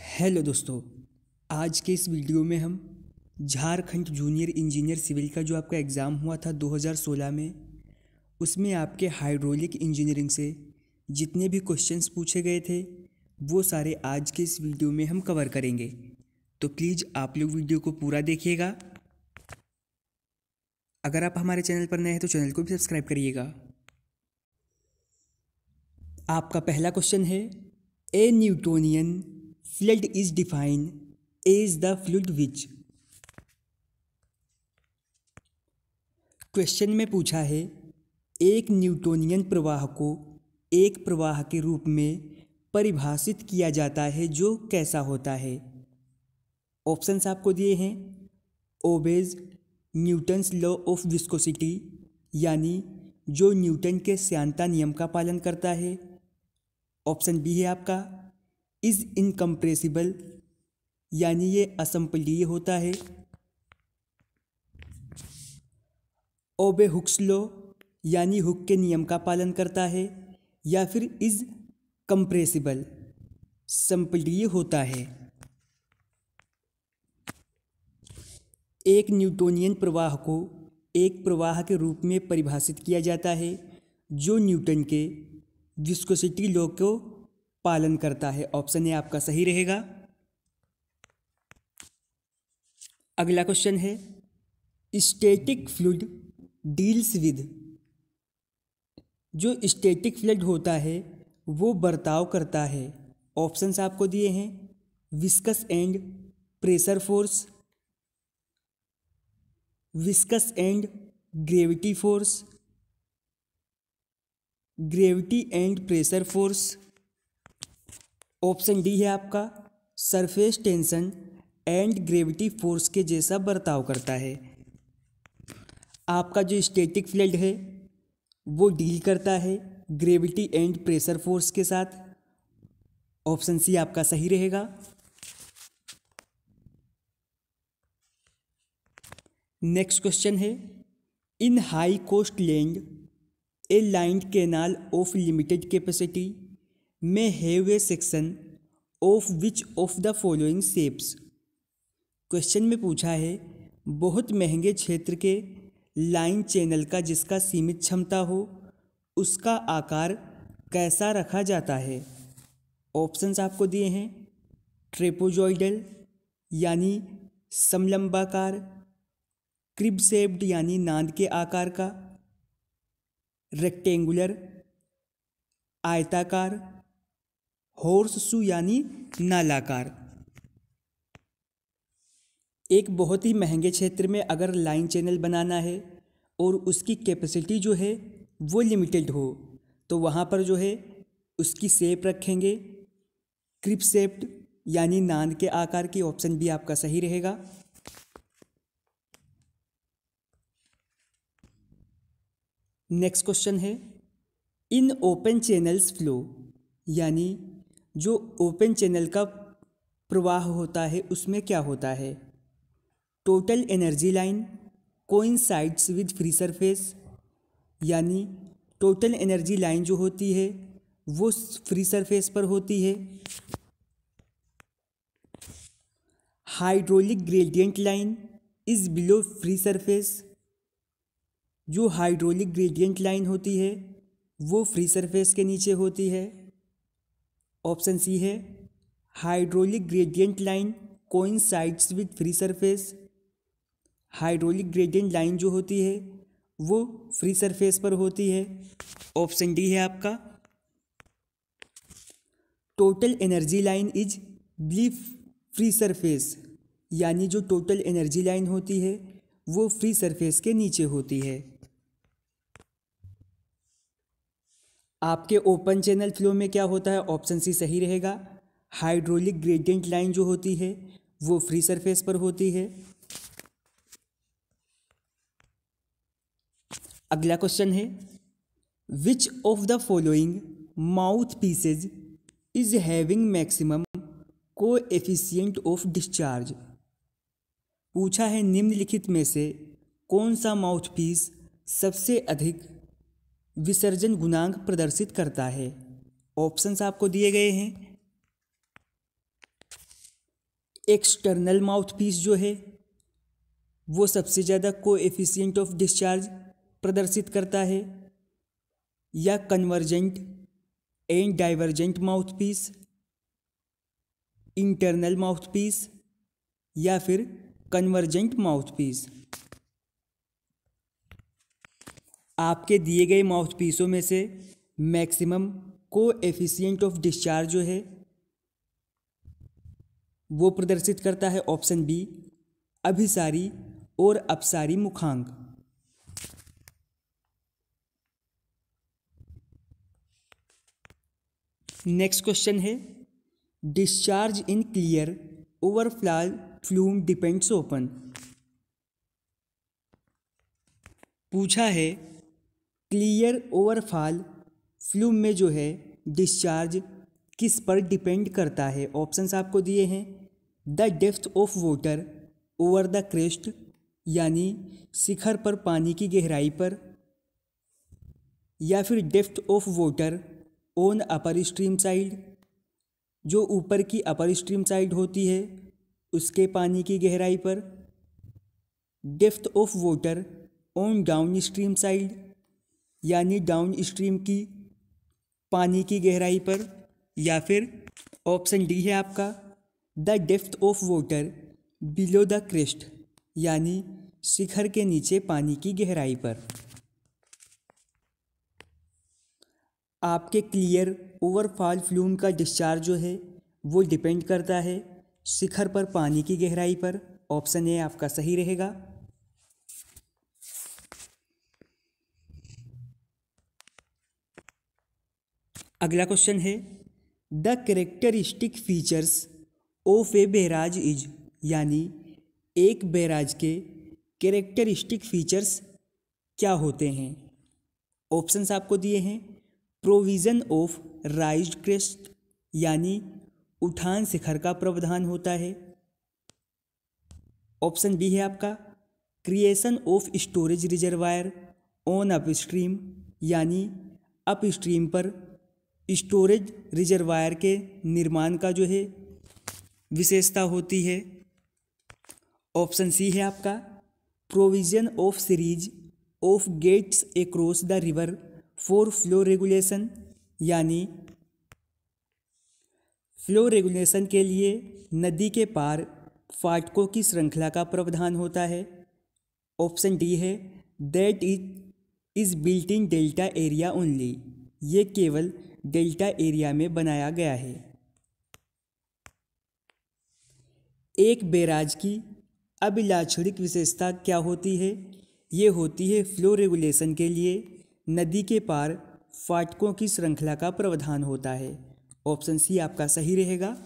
hello दोस्तों आज के इस वीडियो में हम झारखंड जूनियर इंजीनियर सिविल का जो आपका एग्ज़ाम हुआ था 2016 में उसमें आपके हाइड्रोलिक इंजीनियरिंग से जितने भी क्वेश्चंस पूछे गए थे वो सारे आज के इस वीडियो में हम कवर करेंगे तो प्लीज़ आप लोग वीडियो को पूरा देखिएगा अगर आप हमारे चैनल पर नए हैं तो चैनल को भी सब्सक्राइब करिएगा आपका पहला क्वेश्चन है A Newtonian Flood is defined as the fluid which question में पूछा है एक न्यूटोनियन प्रवाह को एक प्रवाह के रूप में परिभाषित किया जाता है जो कैसा होता है ऑप्शंस आपको दिए हैं obeys Newton's law of viscosity यानी जो न्यूटन के श्यांता नियम का पालन करता है ऑप्शन बी है आपका इज़ इनकम्प्रेसिबल यानी ये असंपलीय होता है ओबे हुक्सलो यानी हुक के नियम का पालन करता है या फिर इज़ कंप्रेसिबल संपलीय होता है एक न्यूटोनियन प्रवाह को एक प्रवाह के रूप में परिभाषित किया जाता है जो न्यूटन के विस्कोसिटी लॉ को पालन करता है ऑप्शन ए आपका सही रहेगा अगला क्वेश्चन है स्टेटिक फ्लूड डील्स विद जो स्टेटिक फ्लड होता है वो बर्ताव करता है ऑप्शंस आपको दिए हैं viscous and pressure force viscous and gravity force gravity and pressure force option D है आपका surface tension and gravity force के जैसा बर्ताव करता है आपका जो स्टैटिक फील्ड है वो डील करता है ग्रेविटी एंड प्रेशर फोर्स के साथ ऑप्शन सी आपका सही रहेगा नेक्स्ट क्वेश्चन है in high cost land a line canal of limited capacity may have a section of which of the following shapes question में पूछा है बहुत महंगे क्षेत्र के लाइन चैनल का जिसका सीमित क्षमता हो उसका आकार कैसा रखा जाता है ऑप्शंस आपको दिए हैं ट्रेपोजॉइडल यानी समलंबाकार क्रिब सेप्ड यानी नांद के आकार का रेक्टेंगुलर आयताकार हॉर्स शू यानी नालाकार एक बहुत ही महंगे क्षेत्र में अगर लाइन चैनल बनाना है और उसकी कैपेसिटी जो है वो लिमिटेड हो तो वहाँ पर जो है उसकी सेप रखेंगे क्रिप सेप्ट यानी नान के आकार की ऑप्शन भी आपका सही रहेगा नेक्स्ट क्वेश्चन है इन ओपन चैनल्स फ्लो यानी जो ओपन चैनल का प्रवाह होता है उसमें क्या होता है total energy line coincides with free surface यानी टोटल एनर्जी लाइन जो होती है वो फ्री सरफेस पर होती है hydraulic gradient line is below free surface जो हाइड्रोलिक ग्रेडियंट लाइन होती है वो फ्री सरफेस के नीचे होती है ऑप्शन सी है hydraulic gradient line coincides with free surface hydraulic gradient line जो होती है वो फ्री सरफेस पर होती है ऑप्शन डी है आपका total energy line is below free surface यानी जो टोटल एनर्जी लाइन होती है वो फ्री सरफेस के नीचे होती है आपके ओपन चैनल फ्लो में क्या होता है ऑप्शन सी सही रहेगा हाइड्रोलिक ग्रेडियंट लाइन जो होती है वो फ्री सरफेस पर होती है अगला क्वेश्चन है which of the following mouth pieces is having maximum coefficient of discharge पूछा है निम्नलिखित में से कौन सा माउथ पीस सबसे अधिक विसर्जन गुणांक प्रदर्शित करता है ऑप्शंस आपको दिए गए हैं एक्सटर्नल माउथपीस जो है वो सबसे ज़्यादा को एफिशियंट ऑफ डिस्चार्ज प्रदर्शित करता है या convergent and divergent mouthpiece internal mouthpiece या फिर कन्वर्जेंट माउथपीस आपके दिए गए माउथ पीसों में से maximum coefficient of discharge जो है वो प्रदर्शित करता है ऑप्शन बी अभिसारी और अपसारी मुखांग नेक्स्ट क्वेश्चन है discharge in clear overfall flume depends upon पूछा है क्लियर ओवरफॉल फ्लूम में जो है डिस्चार्ज किस पर डिपेंड करता है ऑप्शंस आपको दिए हैं the depth of water over the crest यानी शिखर पर पानी की गहराई पर या फिर depth of water on upper stream side जो ऊपर की अपर स्ट्रीम साइड होती है उसके पानी की गहराई पर depth of water on downstream side यानी डाउन स्ट्रीम की पानी की गहराई पर या फिर ऑप्शन डी है आपका the depth of water below the crest यानी शिखर के नीचे पानी की गहराई पर आपके क्लियर ओवरफॉल फ्लूम का डिस्चार्ज जो है वो डिपेंड करता है शिखर पर पानी की गहराई पर ऑप्शन ए आपका सही रहेगा अगला क्वेश्चन है the characteristic features of a barrage is यानी एक बैराज के करेक्टरिस्टिक फीचर्स क्या होते हैं ऑप्शंस आपको दिए हैं प्रोविज़न ऑफ राइज क्रेस्ट यानी उठान शिखर का प्रावधान होता है ऑप्शन बी है आपका creation of storage reservoir on upstream यानी अप स्ट्रीम पर स्टोरेज रिजर्वायर के निर्माण का जो है विशेषता होती है ऑप्शन सी है आपका provision of series of gates across the river for flow regulation यानी फ्लो रेगुलेशन के लिए नदी के पार फाटकों की श्रृंखला का प्रावधान होता है ऑप्शन डी है that is is built in delta area only ये केवल डेल्टा एरिया में बनाया गया है एक बैराज की अभिलाक्षणिक विशेषता क्या होती है ये होती है फ्लो रेगुलेशन के लिए नदी के पार फाटकों की श्रृंखला का प्रावधान होता है ऑप्शन सी आपका सही रहेगा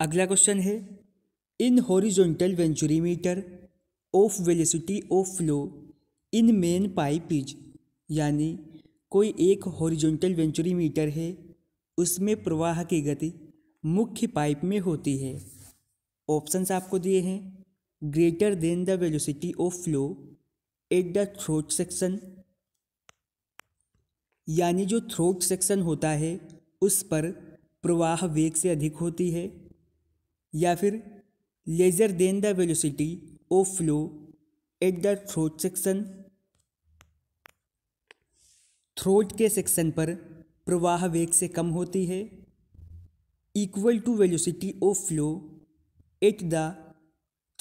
अगला क्वेश्चन है in horizontal meter of velocity of flow in main pipe pitch यानी कोई एक हॉरिजॉन्टल वेंचुरी मीटर है उसमें प्रवाह की गति मुख्य पाइप में होती है ऑप्शंस आपको दिए हैं greater than the velocity of flow at the throat section यानी जो थ्रोट सेक्शन होता है उस पर प्रवाह वेग से अधिक होती है या फिर lesser than the velocity of flow at the throat section throat के सेक्शन पर प्रवाह वेग से कम होती है equal to velocity of flow at the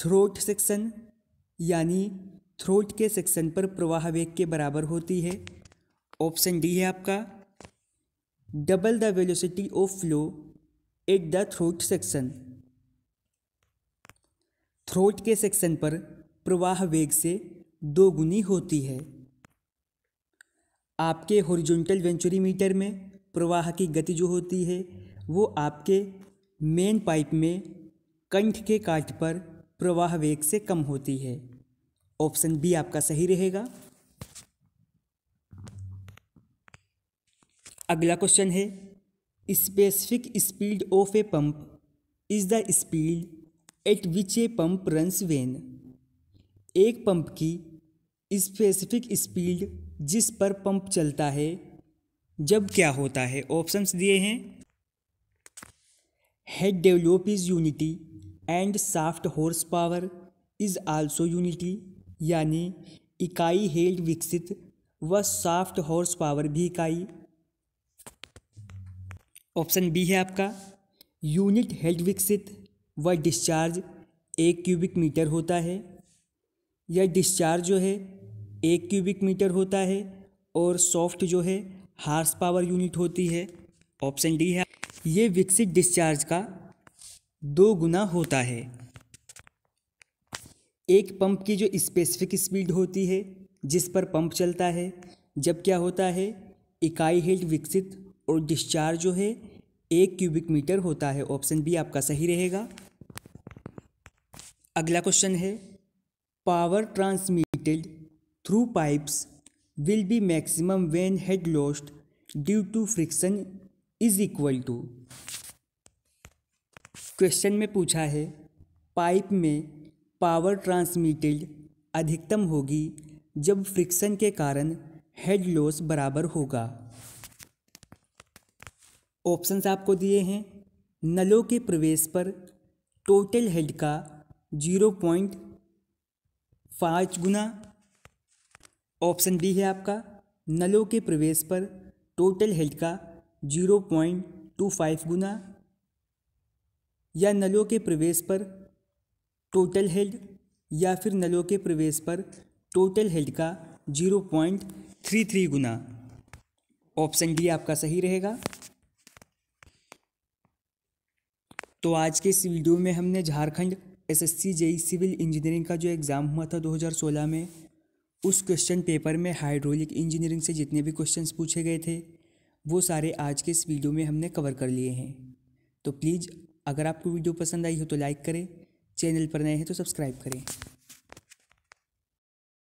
throat section यानी थ्रोट के सेक्शन पर प्रवाह वेग के बराबर होती है ऑप्शन डी है आपका double the velocity of flow at the throat section throat के सेक्शन पर प्रवाह वेग से दोगुनी होती है आपके हॉरिजॉन्टल मीटर में प्रवाह की गति जो होती है वो आपके मेन पाइप में कंठ के काट पर प्रवाह वेग से कम होती है ऑप्शन बी आपका सही रहेगा अगला क्वेश्चन है specific speed of a pump is the speed at which a pump runs when एक पंप की स्पेसिफिक स्पीड जिस पर पंप चलता है जब क्या होता है ऑप्शंस दिए हैं head develop is unity and shaft horse power is also unity यानी इकाई हेड विकसित व साफ्ट हॉर्स पावर भी इकाई ऑप्शन बी है आपका यूनिट हेड विकसित व डिस्चार्ज एक क्यूबिक मीटर होता है यह डिस्चार्ज जो है एक क्यूबिक मीटर होता है और सॉफ्ट जो है हार्स पावर यूनिट होती है ऑप्शन डी है ये विकसित डिस्चार्ज का दो गुना होता है एक पंप की जो स्पेसिफिक स्पीड होती है जिस पर पंप चलता है जब क्या होता है इकाई हेल्ट विकसित और डिस्चार्ज जो है एक क्यूबिक मीटर होता है ऑप्शन बी आपका सही रहेगा अगला क्वेश्चन है power transmitted through pipes will be maximum when head lost due to friction is equal to question में पूछा है पाइप में पावर ट्रांसमिटेड अधिकतम होगी जब फ्रिक्शन के कारण हेड लॉस बराबर होगा ऑप्शंस आपको दिए हैं नलों के प्रवेश पर टोटल हेड का जीरो पॉइंट पाँच गुना ऑप्शन बी है आपका नलों के प्रवेश पर टोटल हेड का जीरो पॉइंट टू फाइव गुना या नलों के प्रवेश पर टोटल हेड या फिर नलों के प्रवेश पर टोटल हेड का जीरो पॉइंट थ्री थ्री गुना ऑप्शन डी आपका सही रहेगा तो आज के इस वीडियो में हमने Jharkhand SSC JE civil engineering का जो एग्ज़ाम हुआ था 2016 में उस क्वेश्चन पेपर में हाइड्रोलिक इंजीनियरिंग से जितने भी क्वेश्चंस पूछे गए थे वो सारे आज के इस वीडियो में हमने कवर कर लिए हैं तो प्लीज़ अगर आपको वीडियो पसंद आई हो तो लाइक करें चैनल पर नए हैं तो सब्सक्राइब करें